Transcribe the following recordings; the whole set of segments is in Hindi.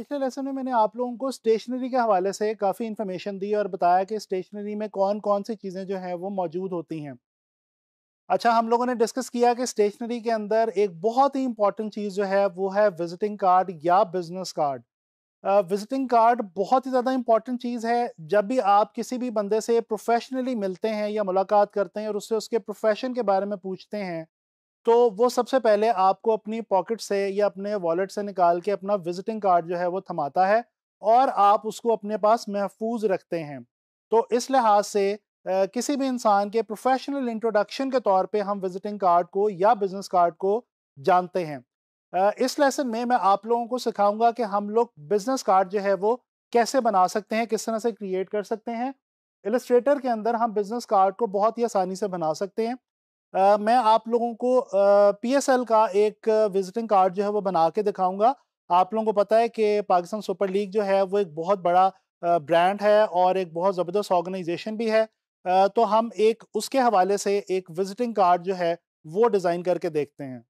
पिछले लेसन में मैंने आप लोगों को स्टेशनरी के हवाले से काफ़ी इन्फॉर्मेशन दी और बताया कि स्टेशनरी में कौन कौन सी चीज़ें जो हैं वो मौजूद होती हैं अच्छा हम लोगों ने डिस्कस किया कि स्टेशनरी के अंदर एक बहुत ही इंपॉर्टेंट चीज़ जो है वो है विजिटिंग कार्ड या बिजनेस कार्ड विजिटिंग कार्ड बहुत ही ज़्यादा इंपॉर्टेंट चीज़ है जब भी आप किसी भी बंदे से प्रोफेशनली मिलते हैं या मुलाकात करते हैं और उससे उसके प्रोफेशन के बारे में पूछते हैं तो वो सबसे पहले आपको अपनी पॉकेट से या अपने वॉलेट से निकाल के अपना विजिटिंग कार्ड जो है वो थमाता है और आप उसको अपने पास महफूज रखते हैं तो इस लिहाज से किसी भी इंसान के प्रोफेशनल इंट्रोडक्शन के तौर पे हम विजिटिंग कार्ड को या बिजनेस कार्ड को जानते हैं इस लेसन में मैं आप लोगों को सिखाऊंगा कि हम लोग बिजनेस कार्ड जो है वो कैसे बना सकते हैं किस तरह से क्रिएट कर सकते हैं इलस्ट्रेटर के अंदर हम बिजनेस कार्ड को बहुत ही आसानी से बना सकते हैं आ, मैं आप लोगों को पी एस एल का एक विजिटिंग कार्ड जो है वो बना के दिखाऊंगा आप लोगों को पता है कि पाकिस्तान सुपर लीग जो है वो एक बहुत बड़ा ब्रांड है और एक बहुत ज़बरदस्त ऑर्गेनाइजेशन भी है आ, तो हम एक उसके हवाले से एक विजिटिंग कार्ड जो है वो डिज़ाइन करके देखते हैं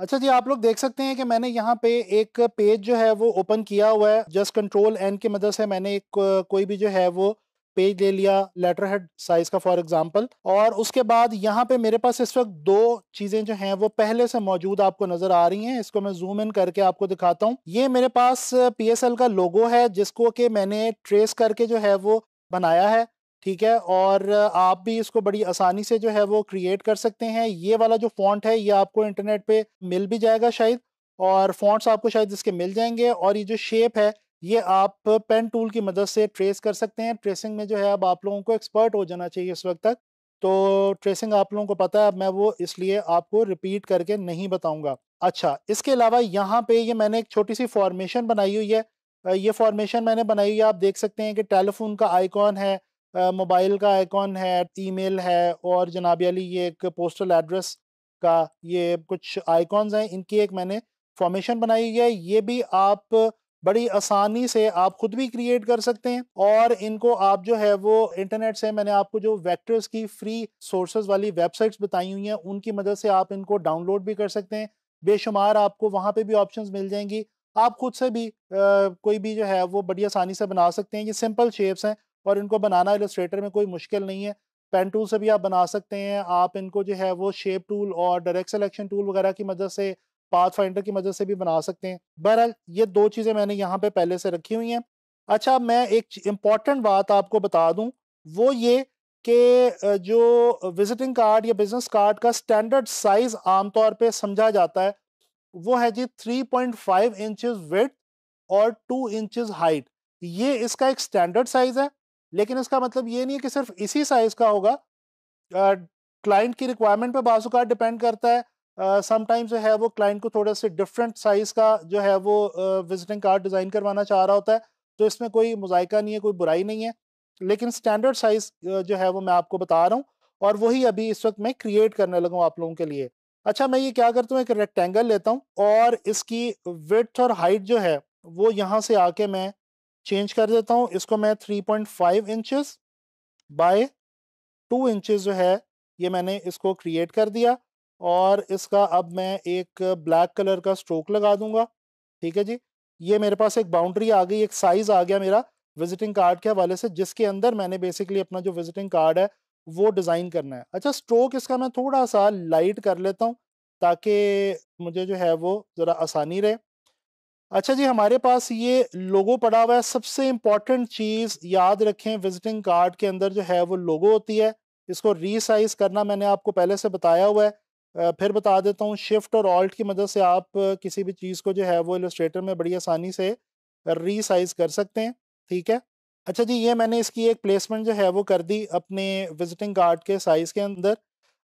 अच्छा जी आप लोग देख सकते हैं कि मैंने यहाँ पे एक पेज जो है वो ओपन किया हुआ है जस्ट कंट्रोल एन की मदद से मैंने एक कोई भी जो है वो पेज ले लिया लेटर हेड साइज का फॉर एग्जांपल और उसके बाद यहाँ पे मेरे पास इस वक्त दो चीजें जो हैं वो पहले से मौजूद आपको नजर आ रही हैं इसको मैं जूम इन करके आपको दिखाता हूँ ये मेरे पास पीएसएल का लोगो है जिसको कि मैंने ट्रेस करके जो है वो बनाया है ठीक है और आप भी इसको बड़ी आसानी से जो है वो क्रिएट कर सकते हैं ये वाला जो फॉन्ट है ये आपको इंटरनेट पे मिल भी जाएगा शायद और फॉन्ट्स आपको शायद इसके मिल जाएंगे और ये जो शेप है ये आप पेन टूल की मदद से ट्रेस कर सकते हैं ट्रेसिंग में जो है अब आप लोगों को एक्सपर्ट हो जाना चाहिए इस वक्त तक तो ट्रेसिंग आप लोगों को पता है मैं वो इसलिए आपको रिपीट करके नहीं बताऊंगा अच्छा इसके अलावा यहाँ पे ये मैंने एक छोटी सी फॉर्मेशन बनाई हुई है ये फॉर्मेशन मैंने बनाई हुई है आप देख सकते हैं कि टेलीफोन का आइकॉन है मोबाइल का आइकॉन है ईमेल है और जनाब अली ये एक पोस्टल एड्रेस का ये कुछ आइकॉन्स हैं इनकी एक मैंने फॉर्मेशन बनाई हुई है ये भी आप बड़ी आसानी से आप खुद भी क्रिएट कर सकते हैं और इनको आप जो है वो इंटरनेट से मैंने आपको जो वेक्टर्स की फ्री सोर्सेज वाली वेबसाइट्स बताई हुई हैं उनकी मदद से आप इनको डाउनलोड भी कर सकते हैं बेशुमार आपको वहाँ पे भी ऑप्शंस मिल जाएंगी आप खुद से भी आ, कोई भी जो है वो बड़ी आसानी से बना सकते हैं ये सिंपल शेप्स हैं और इनको बनाना इलस्ट्रेटर में कोई मुश्किल नहीं है पेन टूल से भी आप बना सकते हैं आप इनको जो है वो शेप टूल और डायरेक्ट सेलेक्शन टूल वगैरह की मदद से पाथ फाइंडर की मदद से भी बना सकते हैं बहरहाल ये दो चीज़ें मैंने यहाँ पे पहले से रखी हुई हैं अच्छा मैं एक इम्पॉर्टेंट बात आपको बता दूँ वो ये कि जो विजिटिंग कार्ड या बिजनेस कार्ड का स्टैंडर्ड साइज आमतौर पर समझा जाता है वो है जी three point five inches with और टू इंचज हाइट ये इसका एक स्टैंडर्ड साइज है लेकिन इसका मतलब ये नहीं है कि सिर्फ इसी साइज का होगा क्लाइंट की रिक्वायरमेंट पे बाजू कार्ड डिपेंड करता है समटाइम्स जो है वो क्लाइंट को थोड़ा से डिफरेंट साइज़ का जो है वो विजिटिंग कार्ड डिज़ाइन करवाना चाह रहा होता है तो इसमें कोई मुजायका नहीं है कोई बुराई नहीं है लेकिन स्टैंडर्ड साइज़ जो है वो मैं आपको बता रहा हूँ और वही अभी इस वक्त मैं क्रिएट करने लगा आप लोगों के लिए अच्छा मैं ये क्या करता हूँ एक रेक्टेंगल लेता हूँ और इसकी विथ और हाइट जो है वो यहाँ से आके मैं चेंज कर देता हूँ इसको मैं 3.5 point five inches by two inches जो है ये मैंने इसको क्रिएट कर दिया और इसका अब मैं एक ब्लैक कलर का स्ट्रोक लगा दूंगा ठीक है जी ये मेरे पास एक बाउंड्री आ गई एक साइज आ गया मेरा विजिटिंग कार्ड के हवाले से जिसके अंदर मैंने बेसिकली अपना जो विजिटिंग कार्ड है वो डिज़ाइन करना है अच्छा स्ट्रोक इसका मैं थोड़ा सा लाइट कर लेता हूँ ताकि मुझे जो है वो ज़रा आसानी रहे अच्छा जी हमारे पास ये लोगो पड़ा हुआ है सबसे इम्पॉर्टेंट चीज़ याद रखें विजिटिंग कार्ड के अंदर जो है वो लोगो होती है इसको रीसाइज करना मैंने आपको पहले से बताया हुआ है फिर बता देता हूँ शिफ्ट और ऑल्ट की मदद से आप किसी भी चीज़ को जो है वो इलस्ट्रेटर में बड़ी आसानी से रीसाइज कर सकते हैं ठीक है अच्छा जी ये मैंने इसकी एक प्लेसमेंट जो है वो कर दी अपने विजिटिंग कार्ड के साइज़ के अंदर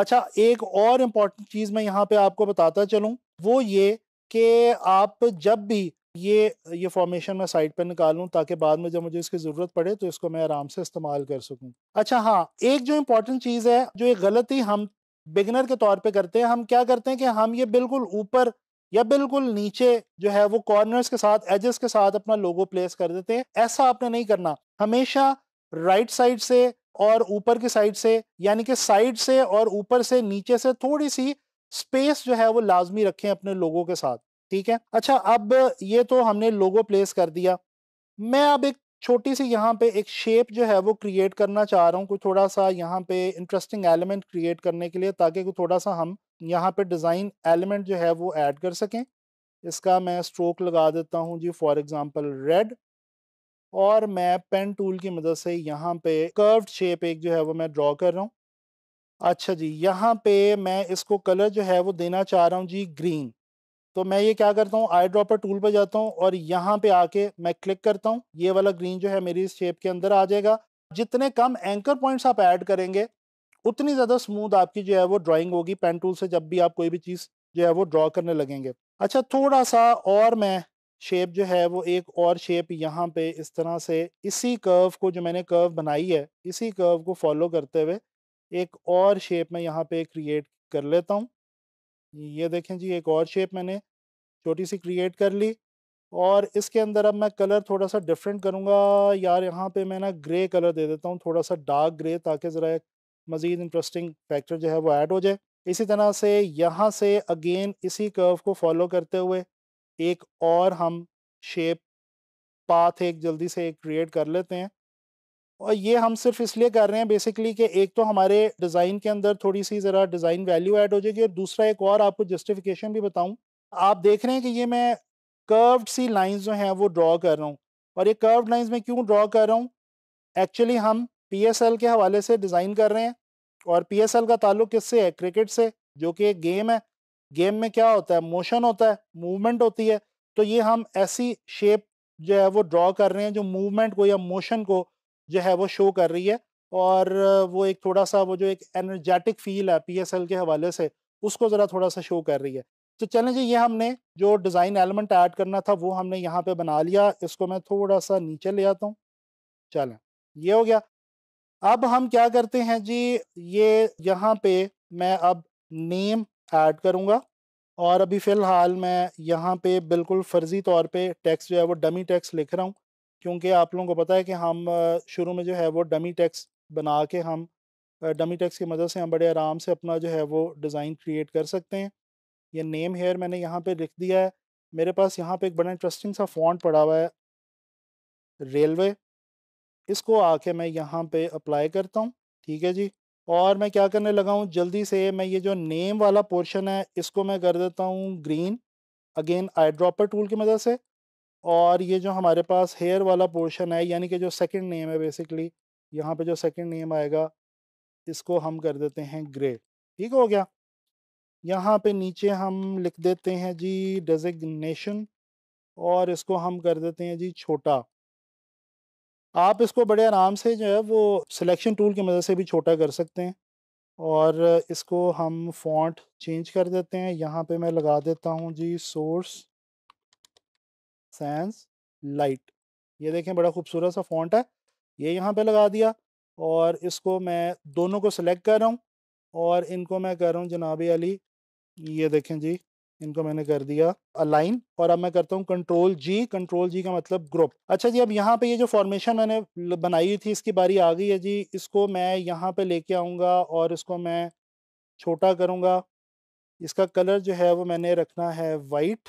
अच्छा एक और इम्पॉर्टेंट चीज़ मैं यहाँ पे आपको बताता चलूँ वो ये कि आप जब भी ये ये फॉर्मेशन मैं साइड पर निकालूँ ताकि बाद में जब मुझे इसकी ज़रूरत पड़े तो इसको मैं आराम से इस्तेमाल कर सकूँ अच्छा हाँ एक जो इम्पॉर्टेंट चीज़ है जो एक गलती हम बिगनर के तौर पे करते हैं हम क्या करते हैं कि हम ये बिल्कुल ऊपर या बिल्कुल नीचे जो है वो कॉर्नर्स के साथ एजेस के साथ अपना लोगो प्लेस कर देते हैं ऐसा आपने नहीं करना हमेशा राइट साइड से और ऊपर की साइड से यानी कि साइड से और ऊपर से नीचे से थोड़ी सी स्पेस जो है वो लाजमी रखें अपने लोगों के साथ ठीक है अच्छा अब ये तो हमने लोगो प्लेस कर दिया मैं अब एक छोटी सी यहाँ पे एक शेप जो है वो क्रिएट करना चाह रहा हूँ कुछ थोड़ा सा यहाँ पे इंटरेस्टिंग एलिमेंट क्रिएट करने के लिए ताकि कुछ थोड़ा सा हम यहाँ पे डिज़ाइन एलिमेंट जो है वो ऐड कर सकें इसका मैं स्ट्रोक लगा देता हूँ जी फॉर एग्जांपल रेड और मैं पेन टूल की मदद से यहाँ पे कर्व्ड शेप एक जो है वो मैं ड्रॉ कर रहा हूँ अच्छा जी यहाँ पे मैं इसको कलर जो है वो देना चाह रहा हूँ जी ग्रीन तो मैं ये क्या करता हूँ आई ड्रॉपर टूल पर जाता हूँ और यहाँ पे आके मैं क्लिक करता हूँ ये वाला ग्रीन जो है मेरी इस शेप के अंदर आ जाएगा जितने कम एंकर पॉइंट्स आप ऐड करेंगे उतनी ज़्यादा स्मूथ आपकी जो है वो ड्राइंग होगी पेन टूल से जब भी आप कोई भी चीज़ जो है वो ड्रॉ करने लगेंगे अच्छा थोड़ा सा और मैं शेप जो है वो एक और शेप यहाँ पे इस तरह से इसी कर्व को जो मैंने कर्व बनाई है इसी कर्व को फॉलो करते हुए एक और शेप मैं यहाँ पे क्रिएट कर लेता हूँ ये देखें जी एक और शेप मैंने छोटी सी क्रिएट कर ली और इसके अंदर अब मैं कलर थोड़ा सा डिफरेंट करूँगा यार यहाँ पे मैं ना ग्रे कलर दे देता हूँ थोड़ा सा डार्क ग्रे ताकि ज़रा मज़ीद इंटरेस्टिंग फैक्टर जो है वो ऐड हो जाए इसी तरह से यहाँ से अगेन इसी कर्व को फॉलो करते हुए एक और हम शेप पाथ एक जल्दी से एक क्रिएट कर लेते हैं और ये हम सिर्फ इसलिए कर रहे हैं बेसिकली कि एक तो हमारे डिज़ाइन के अंदर थोड़ी सी ज़रा डिज़ाइन वैल्यू ऐड हो जाएगी और दूसरा एक और आपको जस्टिफिकेशन भी बताऊं आप देख रहे हैं कि ये मैं कर्व्ड सी लाइंस जो हैं वो ड्रॉ कर रहा हूँ और ये कर्व्ड लाइंस मैं क्यों ड्रॉ कर रहा हूँ एक्चुअली हम पी के हवाले से डिज़ाइन कर रहे हैं और पी का ताल्लुक किससे है क्रिकेट से जो कि एक गेम है गेम में क्या होता है मोशन होता है मूवमेंट होती है तो ये हम ऐसी शेप जो है वो ड्रॉ कर रहे हैं जो मूवमेंट को या मोशन को जो है वो शो कर रही है और वो एक थोड़ा सा वो जो एक एनर्जेटिक फील है पीएसएल के हवाले से उसको ज़रा थोड़ा सा शो कर रही है तो चलें जी ये हमने जो डिज़ाइन एलिमेंट ऐड करना था वो हमने यहाँ पे बना लिया इसको मैं थोड़ा सा नीचे ले आता हूँ चलें ये हो गया अब हम क्या करते हैं जी ये यहाँ पे मैं अब नेम ऐड करूँगा और अभी फ़िलहाल मैं यहाँ पे बिल्कुल फ़र्ज़ी तौर पे टैक्स जो है वो डमी टैक्स लिख रहा हूँ क्योंकि आप लोगों को पता है कि हम शुरू में जो है वो डमी टैक्स बना के हम डमी टैक्स की मदद से हम बड़े आराम से अपना जो है वो डिज़ाइन क्रिएट कर सकते हैं ये नेम हेयर मैंने यहाँ पे लिख दिया है मेरे पास यहाँ पे एक बड़ा इंटरेस्टिंग सा फॉन्ट पड़ा हुआ है रेलवे इसको आके मैं यहाँ पे अप्लाई करता हूँ ठीक है जी और मैं क्या करने लगा हूँ जल्दी से मैं ये जो नेम वाला पोर्शन है इसको मैं कर देता हूँ green again eye dropper tool की मदद से और ये जो हमारे पास हेयर वाला पोर्शन है यानी कि जो सेकंड नेम है बेसिकली यहाँ पे जो सेकंड नेम आएगा इसको हम कर देते हैं ग्रे ठीक हो गया यहाँ पे नीचे हम लिख देते हैं जी डेजिग्नेशन और इसको हम कर देते हैं जी छोटा आप इसको बड़े आराम से जो है वो सिलेक्शन टूल की मदद से भी छोटा कर सकते हैं और इसको हम फॉन्ट चेंज कर देते हैं यहाँ पे मैं लगा देता हूँ जी सोर्स सैंस लाइट ये देखें बड़ा खूबसूरत सा फॉन्ट है ये यहाँ पे लगा दिया और इसको मैं दोनों को सिलेक्ट कर रहा हूँ और इनको मैं कर रहा हूँ जनाब अली ये देखें जी इनको मैंने कर दिया अलाइन और अब मैं करता हूँ कंट्रोल जी कंट्रोल जी का मतलब ग्रुप अच्छा जी अब यहाँ पे ये जो फॉर्मेशन मैंने बनाई थी इसकी बारी आ गई है जी इसको मैं यहाँ पे लेके आऊँगा और इसको मैं छोटा करूँगा इसका कलर जो है वो मैंने रखना है वाइट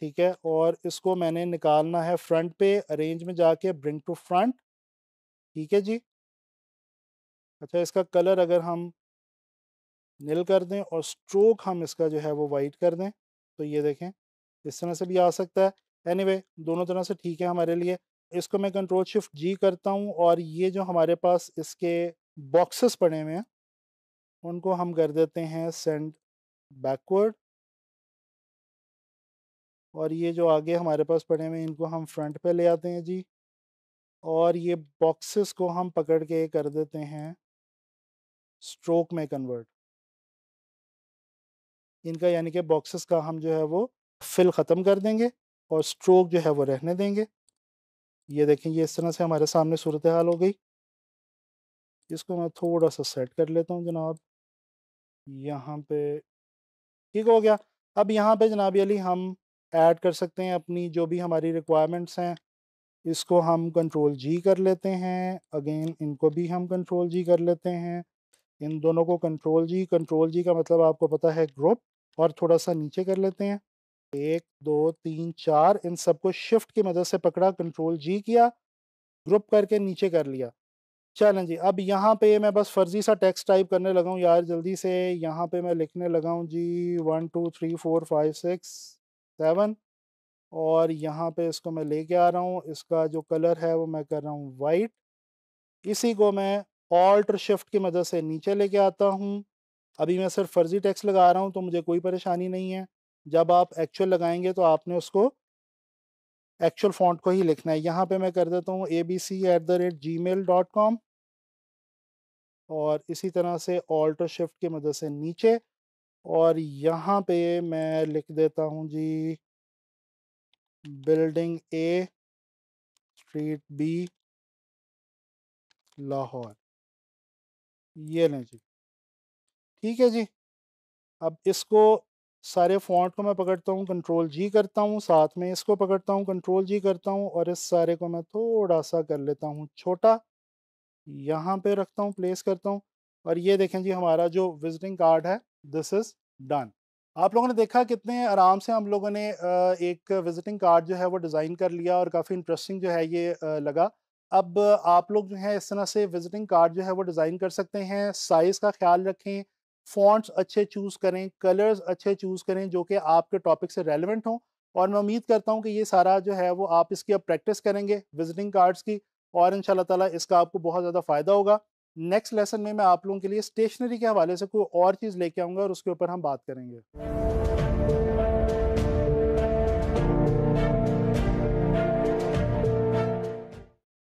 ठीक है और इसको मैंने निकालना है फ्रंट पे अरेंज में जाके ब्रिंग टू फ्रंट ठीक है जी अच्छा इसका कलर अगर हम नील कर दें और स्ट्रोक हम इसका जो है वो वाइट कर दें तो ये देखें इस तरह से भी आ सकता है एनीवे anyway, दोनों तरह से ठीक है हमारे लिए इसको मैं कंट्रोल शिफ्ट जी करता हूँ और ये जो हमारे पास इसके बॉक्सेस पड़े हुए हैं उनको हम कर देते हैं सेंड बैकवर्ड और ये जो आगे हमारे पास पड़े हुए इनको हम फ्रंट पे ले आते हैं जी और ये बॉक्सेस को हम पकड़ के कर देते हैं स्ट्रोक में कन्वर्ट इनका यानी कि बॉक्सेस का हम जो है वो फिल ख़त्म कर देंगे और स्ट्रोक जो है वो रहने देंगे ये देखें ये इस तरह से हमारे सामने सूरत हाल हो गई इसको मैं थोड़ा सा सेट कर लेता हूँ जनाब यहाँ पे ठीक हो गया अब यहाँ पे जनाब अली हम ऐड कर सकते हैं अपनी जो भी हमारी रिक्वायरमेंट्स हैं इसको हम कंट्रोल जी कर लेते हैं अगेन इनको भी हम कंट्रोल जी कर लेते हैं इन दोनों को कंट्रोल जी कंट्रोल जी का मतलब आपको पता है ग्रुप और थोड़ा सा नीचे कर लेते हैं एक दो तीन चार इन सबको शिफ्ट की मदद से पकड़ा कंट्रोल जी किया ग्रुप करके नीचे कर लिया चलें जी अब यहाँ पे मैं बस फर्जी सा टेक्स्ट टाइप करने लगा हूँ यार जल्दी से यहाँ पे मैं लिखने लगा हूँ जी one two three four five six seven और यहाँ पे इसको मैं लेके आ रहा हूँ इसका जो कलर है वो मैं कर रहा हूँ वाइट इसी को मैं ऑल्ट शिफ्ट की मदद से नीचे लेके आता हूँ अभी मैं सिर्फ फर्जी टैक्स लगा रहा हूँ तो मुझे कोई परेशानी नहीं है जब आप एक्चुअल लगाएंगे तो आपने उसको एक्चुअल फॉन्ट को ही लिखना है यहाँ पे मैं कर देता हूँ A B C at the rate Gmail dot com और इसी तरह से ऑल्ट शिफ्ट की मदद से नीचे और यहाँ पे मैं लिख देता हूँ जी building A street B Lahore ये लें जी ठीक है जी अब इसको सारे फॉन्ट को मैं पकड़ता हूँ कंट्रोल जी करता हूँ साथ में इसको पकड़ता हूँ कंट्रोल जी करता हूँ और इस सारे को मैं थोड़ा सा कर लेता हूँ छोटा यहाँ पे रखता हूँ प्लेस करता हूँ और ये देखें जी हमारा जो विजिटिंग कार्ड है दिस इज़ डन आप लोगों ने देखा कितने आराम से हम लोगों ने एक विजिटिंग कार्ड जो है वो डिज़ाइन कर लिया और काफ़ी इंटरेस्टिंग जो है ये लगा अब आप लोग जो है इस तरह से विजिटिंग कार्ड जो है वो डिज़ाइन कर सकते हैं साइज़ का ख्याल रखें फॉन्ट्स अच्छे चूज़ करें कलर्स अच्छे चूज़ करें जो कि आपके टॉपिक से रेलिवेंट हों और मैं उम्मीद करता हूँ कि ये सारा जो है वो आप इसकी अब प्रैक्टिस करेंगे विजिटिंग कार्ड्स की और इन ताला इसका आपको बहुत ज़्यादा फ़ायदा होगा नेक्स्ट लेसन में मैं आप लोगों के लिए स्टेशनरी के हवाले से कोई और चीज़ लेके आऊँगा और उसके ऊपर हम बात करेंगे